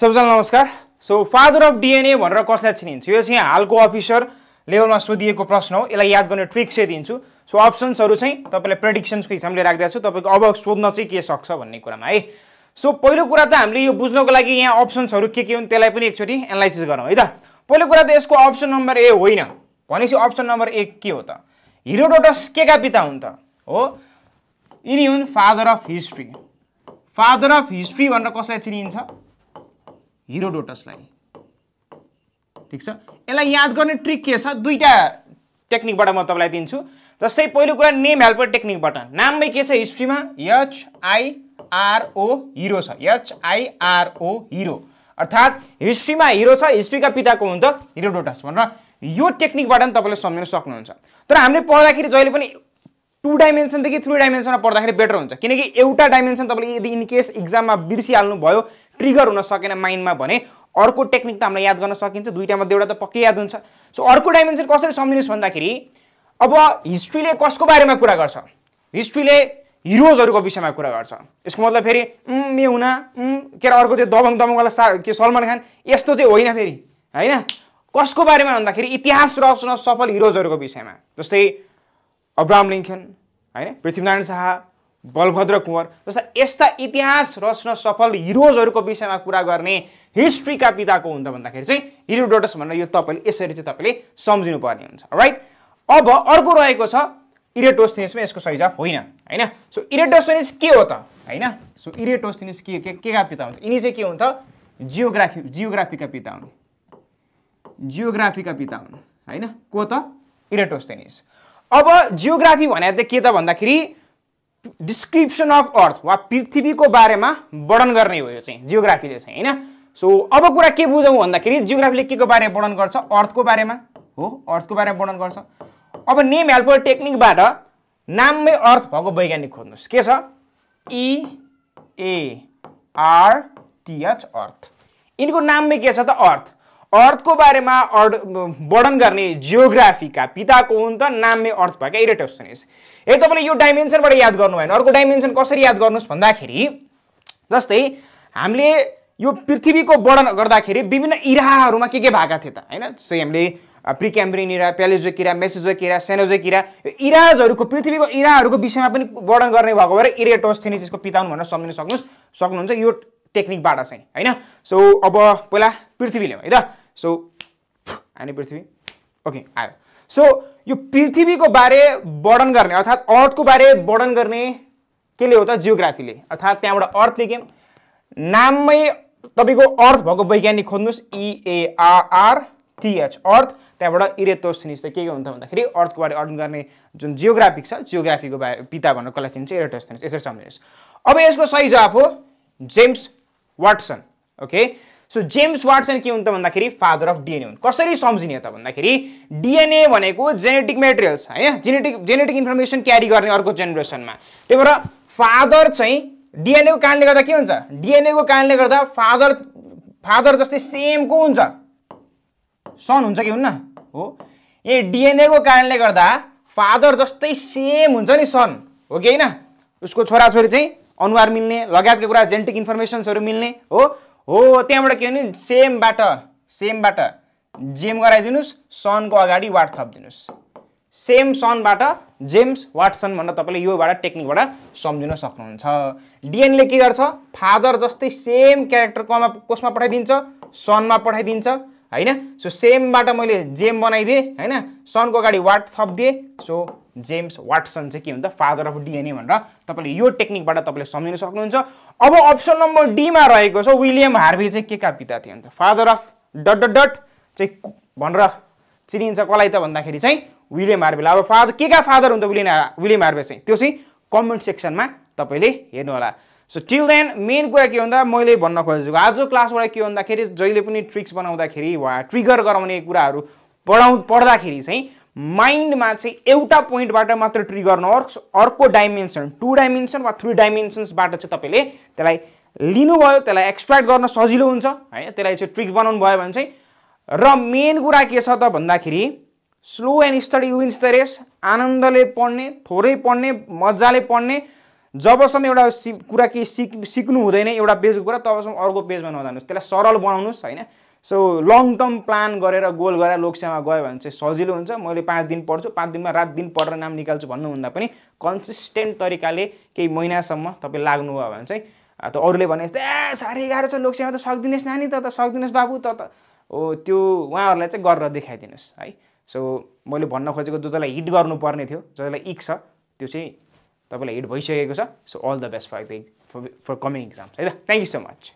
सबजना नमस्कार so father of DNA भनेर कसलाई चिनिन्छ यो चाहिँ हालको अफिसर लेभलमा सोधिएको प्रश्न हो यसलाई याद गर्ने ट्रिक चाहिँ दिन्छु सो अप्सन्सहरू चाहिँ तपाईँलाई प्रेडिक्सन्सको हिसाबले राखिदिएको छु तपाईँको अब सोध्न चाहिँ के सक्छ भन्ने कुरामा है सो पहिलो कुरा त हामीले यो बुझ्नको लागि यहाँ अप्सन्सहरू के के हुन् त्यसलाई पनि एकचोटि एनालाइसिस गरौँ है त पहिलो कुरा त यसको अप्सन नम्बर ए होइन भनेपछि अप्सन नम्बर ए के हो त हिरोडोटस के का पिता हुन् त हो यिनी हुन् father of history father of history भनेर कसलाई चिनिन्छ हिरोडोटसलाई ठिक छ यसलाई याद गर्ने ट्रिक के छ दुईटा टेक्निकबाट म तपाईँलाई दिन्छु जस्तै पहिलो कुरा नेम हेल्पर टेक्निकबाट नाममै के छ हिस्ट्रीमा एचआइआरओ हिरो छ एचआइआरओ हिरो अर्थात् हिस्ट्रीमा हिरो छ हिस्ट्रीका पिताको हुन्छ हिरोडोटस भनेर यो टेक्निकबाट पनि तपाईँले सम्झिन सक्नुहुन्छ तर हामीले पढ्दाखेरि जहिले पनि टु डाइमेन्सनदेखि थ्री डाइमेन्सनमा पढ्दाखेरि बेटर हुन्छ किनकि एउटा डाइमेन्सन तपाईँले यदि इनकेस इक्जाममा बिर्सिहाल्नु भयो ट्रिगर हुन सकेन माइन्डमा भने अर्को टेक्निक त हामीलाई याद गर्न सकिन्छ दुइटा मध्ये एउटा त पक्कै याद हुन्छ सो अर्को डाइमेन्सन कसरी सम्झिनुहोस् भन्दाखेरि अब हिस्ट्रीले कसको बारेमा कुरा गर्छ हिस्ट्रीले हिरोजहरूको विषयमा कुरा गर्छ यसको मतलब फेरि मे हुना के अरे अर्को चाहिँ दबङ दबङवाला सा के सलमान खान यस्तो चाहिँ होइन फेरि होइन कसको बारेमा भन्दाखेरि इतिहास रचना सफल हिरोजहरूको विषयमा जस्तै अब्राम लिङ्कन होइन पृथ्वीनारायण शाह बलभद्र कुँवर जस्ता यस्ता इतिहास रच्न सफल हिरोजहरूको विषयमा कुरा गर्ने हिस्ट्रीका पिताको हुन्छ भन्दाखेरि चाहिँ हिरोडोटस भनेर यो तपाईँले यसरी चाहिँ तपाईँले सम्झिनुपर्ने हुन्छ राइट अब अर्को रहेको छ इरेटोसिनिसमा यसको सही जवाब होइन होइन सो इरेटोसिनिस के हो त होइन सो इरेटोसिनिस के के का पिता हुन्छ यिनी चाहिँ के हुन्छ जियोग्राफी जियोग्राफीका पिता हुन् जियोग्राफीका पिता हुन् होइन को त इरेटोस्टेनिस अब जियोग्राफी भने त के त भन्दाखेरि डिस्क्रिप्सन अफ अर्थ वा पृथ्वीको बारेमा वर्णन गर्ने हो यो चाहिँ जियोग्राफीले चाहिँ होइन सो अब कुरा के बुझौँ भन्दाखेरि जियोग्राफीले के को बारेमा वर्णन गर्छ अर्थको बारेमा हो अर्थको बारेमा वर्णन गर्छ अब नेम हेल्प टेक्निकबाट नाममै अर्थ भएको वैज्ञानिक खोज्नुहोस् के छ इएआरटिएच e, अर्थ यिनको नाममै के छ त अर्थ अर्थको बारेमा अर्ड वर्णन गर्ने जियोग्राफीका पिता को हुन् त नाममै अर्थ भएका इरेटोसनिस यदि तपाईँले यो डाइमेन्सनबाट याद गर्नु भएन अर्को डाइमेन्सन कसरी याद गर्नुहोस् भन्दाखेरि जस्तै हामीले यो पृथ्वीको वर्णन गर्दाखेरि विभिन्न इराहरूमा के के भएका थिए त होइन जस्तै हामीले प्रिक्याम्ब्रिन इरा प्यालेजोक इरा मेसेजोक इरा सेनोजोक इरा यो इराजहरूको पृथ्वीको इराहरूको विषयमा पनि वर्णन गर्ने भएको भएर इरेटोस्थेनिसिसको पिता हुन् भनेर सम्झिन सक्नुहोस् सक्नुहुन्छ यो टेक्निकबाट चाहिँ होइन सो अब पहिला पृथ्वी ल्याउँ है त सो हामी पृथ्वी ओके आयो सो यो पृथ्वीको बारे वर्णन गर्ने अर्थात् अर्थको बारे वर्णन गर्ने केले हो त जियोग्राफीले अर्थात् त्यहाँबाट अर्थ लेख्यौँ नाममै तपाईँको अर्थ भएको वैज्ञानिक खोज्नुहोस् इएआरआर e टिएच अर्थ त्यहाँबाट इरेटोसनिस त के के हुन्छ भन्दाखेरि अर्थको बारे अर्डन गर्ने जुन जियोग्राफिक छ जियोग्राफीको बारे पिता भन्नु कसलाई चिन्छ इरेटोसनिस यसरी सम्झिनुहोस् अब यसको सही जवाब हो James Watson okay so James Watson के हुन् त भन्दाखेरि फादर अफ डिएनए हुन् कसरी सम्झिने त भन्दाखेरि डिएनए भनेको जेनेटिक मेटेरियल्स है जेनेटिक जेनेटिक इन्फर्मेसन क्यारी गर्ने अर्को जेनेरेसनमा त्यही भएर फादर चाहिँ डिएनएको कारणले गर्दा के हुन्छ डिएनएको कारणले गर्दा फादर फादर जस्तै सेम को हुन्छ सन हुन्छ कि हुन्न हो ए डिएनएको कारणले गर्दा फादर जस्तै सेम हुन्छ नि सन हो कि होइन उसको छोराछोरी चाहिँ अनुहार मिल्ने लगायतको कुरा जेनेटिक इन्फर्मेसन्सहरू मिल्ने हो हो त्यहाँबाट के भने सेमबाट सेमबाट जेम गराइदिनुहोस् सनको अगाडि वाट थपिदिनुहोस् सेम सनबाट जेम्स वाटसन भनेर तपाईँले योबाट टेक्निकबाट सम्झिन सक्नुहुन्छ डिएनले के गर्छ फादर जस्तै सेम क्यारेक्टर कमा कसमा पठाइदिन्छ सनमा पठाइदिन्छ होइन सो सेमबाट मैले जेम बनाइदिएँ होइन सनको अगाडि वाट थपिदिएँ सो जेम्स वाटसन चाहिँ के हुन्छ फादर अफ डिएनए भनेर तपाईँले यो टेक्निकबाट तपाईँले सम्झिन सक्नुहुन्छ अब अप्सन नम्बर डीमा रहेको छ विलियम हार्भी चाहिँ के का पिता थिए अन्त father of dot dot dot चाहिँ भनेर चिनिन्छ कसलाई त भन्दाखेरि चाहिँ विलियम हार्भीलाई अब फादर के का फादर हुन्छ विलियम विलियम हार्बे चाहिँ त्यो चाहिँ कमेन्ट सेक्सनमा तपाईँले हेर्नुहोला सो टिल देन मेन कुरा के भन्दा मैले भन्न खोजेको आजको क्लासबाट के भन्दाखेरि जहिले पनि ट्रिक्स बनाउँदाखेरि वा ट्रिगर गराउने कुराहरू पढाउ पढ्दाखेरि चाहिँ माइन्डमा चाहिँ एउटा पोइन्टबाट मात्र ट्रिगर नहोस् अर्को डाइमेन्सन टु डाइमेन्सन वा थ्री डाइमेन्सन्सबाट चाहिँ तपाईँले त्यसलाई लिनुभयो त्यसलाई एक्सट्र्याक्ट गर्न सजिलो हुन्छ होइन त्यसलाई चाहिँ ट्रिक बनाउनु भयो भने चाहिँ र मेन कुरा के छ त भन्दाखेरि slow and study wins the race आनन्दले पढ्ने थोरै पढ्ने मजाले पढ्ने जबसम्म एउटा सि कुरा केही सिक सिक्नु हुँदैन एउटा पेजको कुरा तबसम्म अर्को पेजमा नजानुहोस् त्यसलाई सरल बनाउनुहोस् होइन सो लङ टर्म प्लान गरेर गोल गरेर लोकसेवामा गयो भने चाहिँ सजिलो हुन्छ मैले पाँच दिन पढ्छु पाँच दिनमा रात दिन पढेर नाम निकाल्छु भन्नुभन्दा पनि कन्सिस्टेन्ट तरिकाले केही महिनासम्म तपाईँ लाग्नुभयो भने चाहिँ त अरूले भने ए साह्रै गाह्रो छ लोकसेवा त सक्दिनुहोस् नानी त त सक्दिनुहोस् बाबु त त हो त्यो उहाँहरूलाई चाहिँ गरेर देखाइदिनुहोस् है सो मैले भन्न खोजेको जो जसलाई हिट गर्नुपर्ने थियो जसलाई इक छ त्यो चाहिँ तपाईँलाई हिट भइसकेको छ so all the best for the for coming exams है त थ्याङ्क यू सो मच